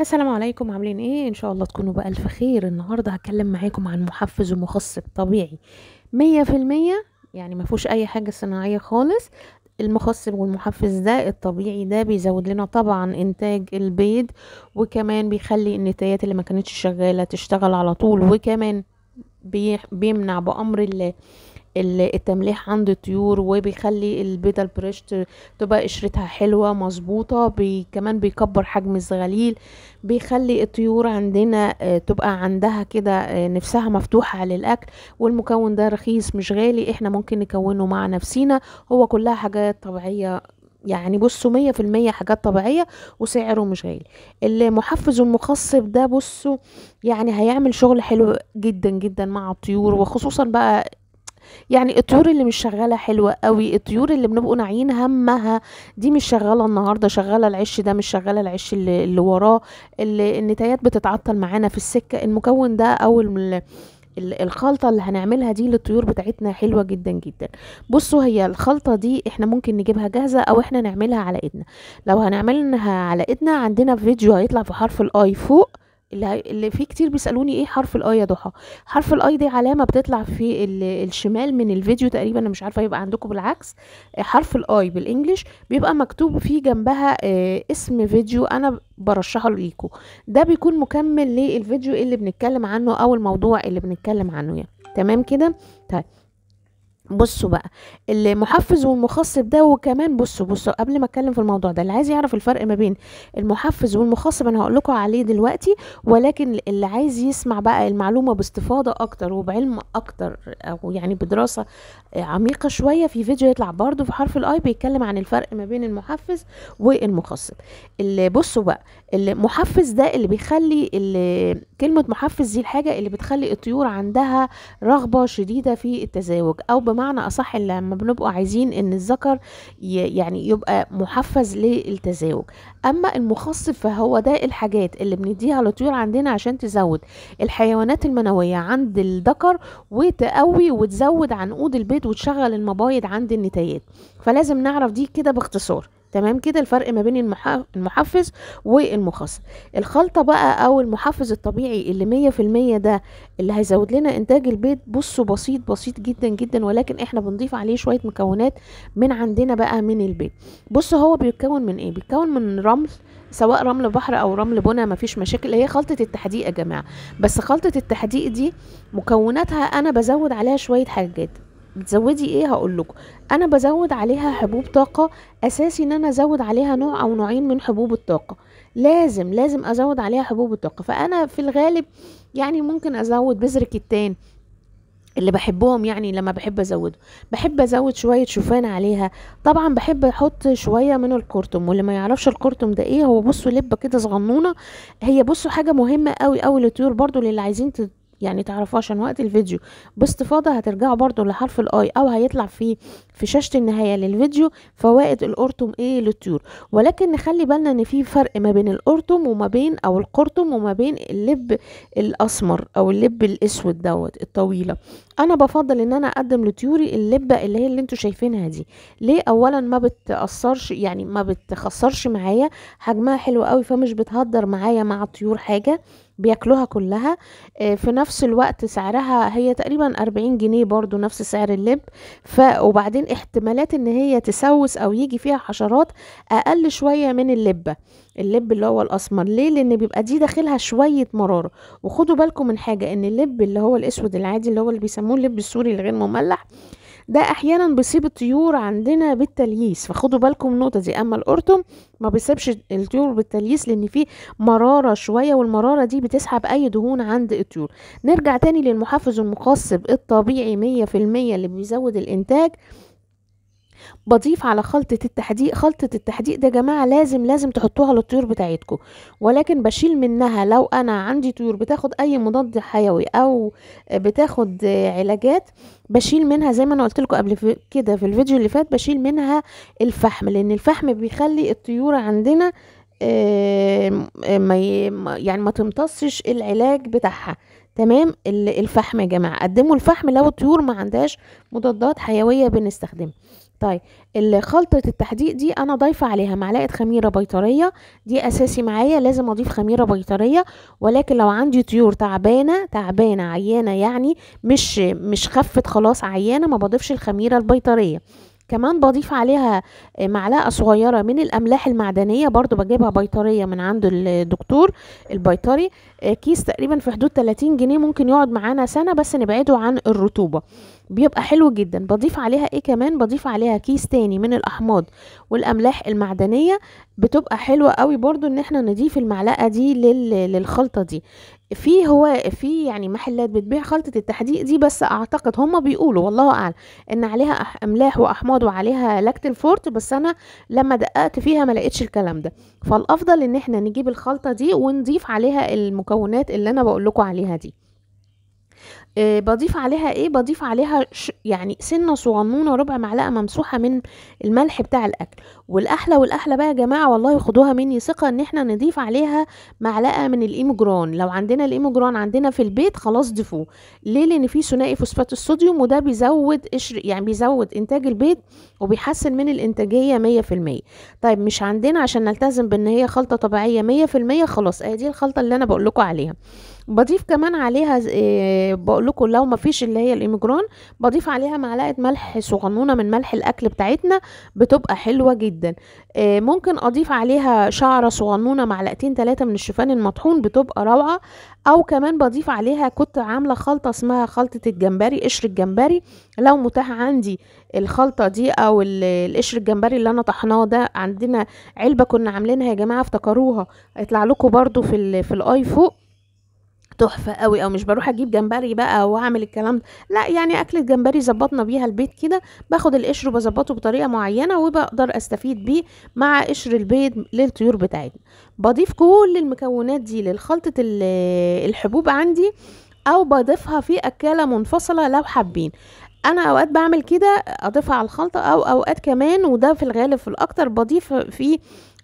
السلام عليكم عاملين ايه ان شاء الله تكونوا بالف خير النهارده هتكلم معاكم عن محفز ومخصب طبيعي مية في المية يعني ما فيهوش اي حاجه صناعيه خالص المخصب والمحفز ده الطبيعي ده بيزود لنا طبعا انتاج البيض وكمان بيخلي النتايات اللي ما كانتش شغاله تشتغل على طول وكمان بيمنع بامر الله التمليح عند الطيور وبيخلي البيضة بريشت تبقى قشرتها حلوة مظبوطة بي كمان بيكبر حجم الزغاليل بيخلي الطيور عندنا آه، تبقى عندها كده آه، نفسها مفتوحة على الأكل والمكون ده رخيص مش غالي احنا ممكن نكونه مع نفسينا هو كلها حاجات طبيعية يعني بصوا مية في المية حاجات طبيعية وسعره مش غالي المحفز المخصب ده بصوا يعني هيعمل شغل حلو جدا جدا مع الطيور وخصوصا بقى يعني الطيور اللي مش شغاله حلوه قوي الطيور اللي بنبقوا ناعيين همها دي مش شغاله النهارده شغاله العش ده مش شغاله العش اللي, اللي وراه اللي النتايات بتتعطل معانا في السكه المكون ده او الخلطة اللي هنعملها دي للطيور بتاعتنا حلوة جدا جدا بصوا هي الخلطة دي احنا ممكن نجيبها جاهزة او احنا نعملها على ايدنا لو هنعملها على ايدنا عندنا فيديو هيطلع في حرف الاي فوق اللي, اللي في كتير بيسالوني ايه حرف الاي آه يا ضحى حرف الاي آه دي علامه بتطلع في الشمال من الفيديو تقريبا انا مش عارفه يبقى عندكم بالعكس آه، حرف الاي بالانجلش بيبقى مكتوب فيه جنبها اسم فيديو انا برشحه ليكم ده بيكون مكمل للفيديو اللي بنتكلم عنه او الموضوع اللي بنتكلم عنه يعني تمام كده طيب بصوا بقى المحفز والمخصب ده وكمان بصوا بصوا قبل ما اتكلم في الموضوع ده اللي عايز يعرف الفرق ما بين المحفز والمخصب انا هقول لكم عليه دلوقتي ولكن اللي عايز يسمع بقى المعلومه باستفاضه اكتر وبعلم اكتر او يعني بدراسه عميقه شويه في فيديو يطلع برده في حرف الاي بيتكلم عن الفرق ما بين المحفز والمخصب اللي بصوا بقى المحفز ده اللي بيخلي اللي كلمة محفز دي الحاجة اللي بتخلي الطيور عندها رغبة شديدة في التزاوج أو بمعنى أصح لما بنبقى عايزين إن الذكر يعني يبقى محفز للتزاوج أما المخصب فهو ده الحاجات اللي بنديها للطيور عندنا عشان تزود الحيوانات المنوية عند الذكر وتقوي وتزود عنقود البيض وتشغل المبايض عند النتايات فلازم نعرف دي كده باختصار تمام كده الفرق ما بين المحفز والمخصص الخلطة بقى او المحفز الطبيعي اللي مية في المية ده اللي هيزود لنا انتاج البيض بصوا بسيط بسيط جدا جدا ولكن احنا بنضيف عليه شوية مكونات من عندنا بقى من البيض بص هو بيتكون من ايه بيتكون من رمل سواء رمل بحر او رمل بنا مفيش مشاكل هي خلطه التحديق يا جماعه بس خلطه التحديق دي مكوناتها انا بزود عليها شويه حاجات بتزودي ايه هقول لكم انا بزود عليها حبوب طاقه اساسي ان انا ازود عليها نوع او نوعين من حبوب الطاقه لازم لازم ازود عليها حبوب الطاقه فانا في الغالب يعني ممكن ازود بذر كتان اللي بحبهم يعني لما بحب ازوده بحب ازود شويه شوفان عليها طبعا بحب احط شويه من الكرتم واللي ما يعرفش الكرتم ده ايه هو بصوا لبه كده صغنونه هي بصوا حاجه مهمه قوي قوي للطيور برضو للي عايزين يعني تعرفوا عشان وقت الفيديو باستفاضه هترجعوا برضو لحرف الاي او هيطلع في في شاشه النهايه للفيديو فوائد القرطم ايه للطيور ولكن نخلي بالنا ان في فرق ما بين القرطم وما بين او القرطم وما بين اللب الاسمر او اللب الاسود دوت الطويله انا بفضل ان انا اقدم لطيوري اللبه اللي هي اللي انتوا شايفينها دي ليه اولا ما بتاثرش يعني ما بتخسرش معايا حجمها حلو قوي فمش بتهدر معايا مع الطيور حاجه بياكلوها كلها آه، في نفس الوقت سعرها هي تقريبا 40 جنيه برضو نفس سعر اللب ف وبعدين احتمالات ان هي تسوس او يجي فيها حشرات اقل شويه من اللبه اللب اللي هو الاسمر ليه لان بيبقى دي داخلها شويه مراره وخدوا بالكم من حاجه ان اللب اللي هو الاسود العادي اللي هو اللي بيسموه اللب السوري الغير مملح ده احيانا بيسيب الطيور عندنا بالتلييس فخدوا بالكم النقطه دي اما القرطم ما بيسيبش الطيور بالتلييس لان فيه مراره شويه والمراره دي بتسحب اي دهون عند الطيور نرجع تاني للمحفز المقصب الطبيعي مية في المية اللي بيزود الانتاج بضيف على خلطة التحديق خلطة التحديق ده يا جماعة لازم لازم تحطوها للطيور بتاعتكم ولكن بشيل منها لو أنا عندي طيور بتاخد أي مضاد حيوي أو بتاخد علاجات بشيل منها زي ما أنا قلت لكم قبل كده في الفيديو اللي فات بشيل منها الفحم لأن الفحم بيخلي الطيور عندنا ما يعني ما تمتصش العلاج بتاعها تمام الفحم يا جماعه قدموا الفحم لو الطيور ما عندهاش مضادات حيويه بنستخدمها طيب خلطة التحديق دي أنا ضايفة عليها معلقة خميرة بيطرية دي أساسي معايا لازم أضيف خميرة بيطرية ولكن لو عندي طيور تعبانة تعبانة عيانة يعني مش مش خفت خلاص عيانة ما بضيفش الخميرة البيطرية كمان بضيف عليها آه، معلقه صغيره من الاملاح المعدنيه برضو بجيبها بيطريه من عند الدكتور البيطري آه، كيس تقريبا في حدود 30 جنيه ممكن يقعد معانا سنه بس نبعده عن الرطوبه بيبقى حلو جدا بضيف عليها ايه كمان بضيف عليها كيس تاني من الاحماض والاملاح المعدنيه بتبقى حلوه قوي برضو ان احنا نضيف المعلقه دي للخلطه دي في هو في يعني محلات بتبيع خلطه التحديق دي بس اعتقد هما بيقولوا والله اعلم ان عليها املاح واحماض وعليها لاكتين فورت بس انا لما دققت فيها ما لقيتش الكلام ده فالافضل ان احنا نجيب الخلطه دي ونضيف عليها المكونات اللي انا بقول لكم عليها دي آه، بضيف عليها ايه بضيف عليها يعني سنه صغنونه ربع معلقه ممسوحه من الملح بتاع الاكل والاحلى والاحلى بقى يا جماعه والله خدوها مني ثقه ان احنا نضيف عليها معلقه من الايموجران لو عندنا الايموجران عندنا في البيت خلاص ضيفوه ليه لان فيه ثنائي فوسفات الصوديوم وده بيزود قشر يعني بيزود انتاج البيض وبيحسن من الانتاجيه 100% طيب مش عندنا عشان نلتزم بان هي خلطه طبيعيه 100% خلاص ادي الخلطه اللي انا بقول لكم عليها بضيف كمان عليها آه، بقول لكم لو مفيش اللي هي الايميجرون بضيف عليها معلقه ملح صغنونه من ملح الاكل بتاعتنا بتبقى حلوه جدا آه، ممكن اضيف عليها شعره صغنونه معلقتين ثلاثه من الشوفان المطحون بتبقى روعه او كمان بضيف عليها كنت عامله خلطه اسمها خلطه الجمبري قشر الجمبري لو متاح عندي الخلطه دي او القشر الجمبري اللي انا طحناه ده عندنا علبه كنا عاملينها يا جماعه افتكروها هيطلع لكم برده في في الاي فوق تحفه قوي او مش بروح اجيب جمبري بقى واعمل الكلام ده لا يعني اكله جمبري ظبطنا بيها البيت كده باخد القشر وبظبطه بطريقه معينه وبقدر استفيد بيه مع قشر البيض للطيور بتاعتنا بضيف كل المكونات دي للخلطه الحبوب عندي او بضيفها في اكاله منفصله لو حابين انا اوقات بعمل كده اضيفها على الخلطه او اوقات كمان وده في الغالب في الاكتر بضيف في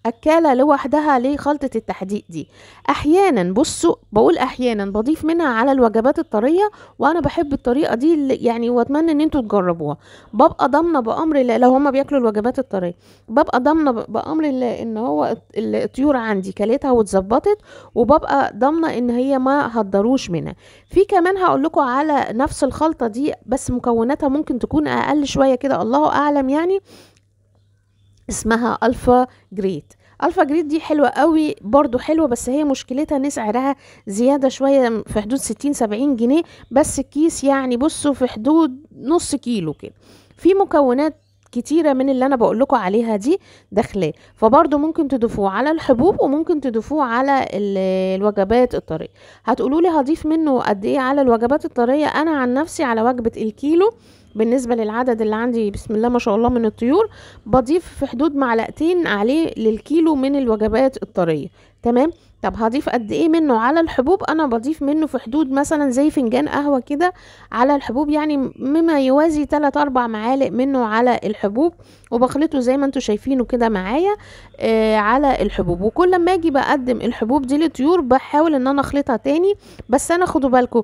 اكاله لوحدها لخلطه التحديق دي احيانا بصوا بقول احيانا بضيف منها على الوجبات الطريه وانا بحب الطريقه دي يعني واتمنى ان انتوا تجربوها ببقى ضامنه بامر الله لو هما بياكلوا الوجبات الطريه ببقى ضامنه بامر الله ان هو الطيور عندي كلتها واتظبطت وببقى ضامنه ان هي ما هتضروش منها في كمان هقول لكم على نفس الخلطه دي بس مكوناتها ممكن تكون اقل شويه كده الله اعلم يعني اسمها الفا جريد الفا جريد دي حلوه قوي برضو حلوه بس هي مشكلتها ان سعرها زياده شويه في حدود 60 70 جنيه بس الكيس يعني بصوا في حدود نص كيلو كده في مكونات كتيرة من اللي أنا بقول لكم عليها دي داخلاه فبرضو ممكن تضيفوه على الحبوب وممكن تضيفوه على الوجبات الطرية هتقولوا لي هضيف منه قد إيه على الوجبات الطرية أنا عن نفسي على وجبة الكيلو بالنسبة للعدد اللي عندي بسم الله ما شاء الله من الطيور بضيف في حدود معلقتين عليه للكيلو من الوجبات الطرية تمام طب هضيف قد ايه منه على الحبوب انا بضيف منه في حدود مثلا زي فنجان قهوه كده على الحبوب يعني مما يوازي 3 4 معالق منه على الحبوب وبخلطه زي ما انتم شايفينه كده معايا آه على الحبوب وكل ما اجي بقدم الحبوب دي للطيور بحاول ان انا اخلطها تاني بس انا خدوا بالكم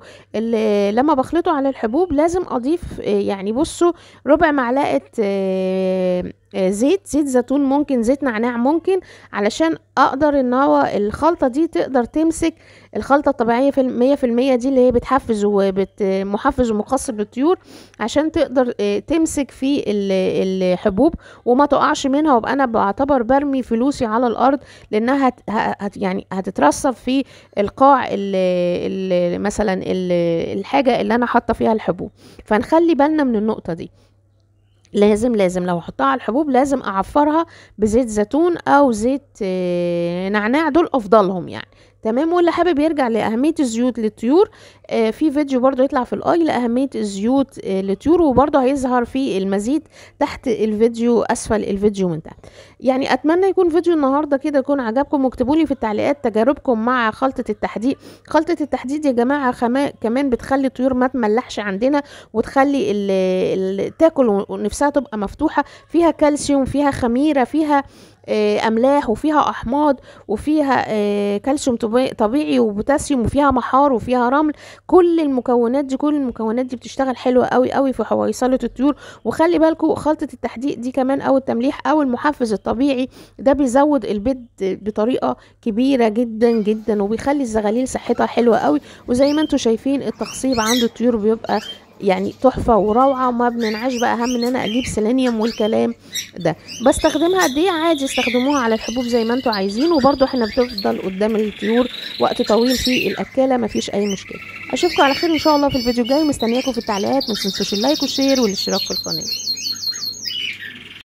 لما بخلطه على الحبوب لازم اضيف آه يعني بصوا ربع معلقه آه،, آه زيت زيت زيتون ممكن زيت نعناع ممكن علشان اقدر ان هو الخلطه دي تقدر تمسك الخلطة الطبيعية في المية في المية دي اللي هي بتحفز ومحفز ومقصب للطيور عشان تقدر آه، تمسك في الحبوب وما تقعش منها وابقى انا بعتبر برمي فلوسي على الارض لانها هت يعني هتترسب في القاع مثلا الحاجة اللي انا حاطة فيها الحبوب فنخلي بالنا من النقطة دي لازم لازم لو احطها على الحبوب لازم اعفرها بزيت زيتون او زيت آه، نعناع دول افضلهم يعني تمام واللي حابب يرجع لاهميه الزيوت للطيور آه في فيديو برضو يطلع في الاي لاهميه الزيوت آه للطيور وبرضو هيظهر في المزيد تحت الفيديو اسفل الفيديو من تحت يعني اتمنى يكون فيديو النهارده كده يكون عجبكم واكتبوا لي في التعليقات تجاربكم مع خلطه التحديد خلطه التحديد يا جماعه خما كمان بتخلي الطيور ما تملحش عندنا وتخلي ال ال تاكل ونفسها تبقى مفتوحه فيها كالسيوم فيها خميره فيها آه، املاح وفيها احماض وفيها آه، كالسيوم طبيعي وبوتاسيوم وفيها محار وفيها رمل كل المكونات دي كل المكونات دي بتشتغل حلوه قوي قوي في حويصله الطيور وخلي بالكم خلطه التحديق دي كمان او التمليح او المحفز الطبيعي ده بيزود البيض بطريقه كبيره جدا جدا وبيخلي الزغاليل صحتها حلوه قوي وزي ما انتم شايفين التخصيب عند الطيور بيبقى يعني تحفه وروعه وما بننعش بقى أهم ان انا اجيب سيلينيوم والكلام ده بستخدمها قد ايه عادي استخدموها على الحبوب زي ما انتم عايزين وبرده احنا بتفضل قدام الطيور وقت طويل في الاكاله مفيش اي مشكله اشوفكم على خير ان شاء الله في الفيديو الجاي مستنياكم في التعليقات متنسوش تنسوش اللايك والشير والاشتراك في القناه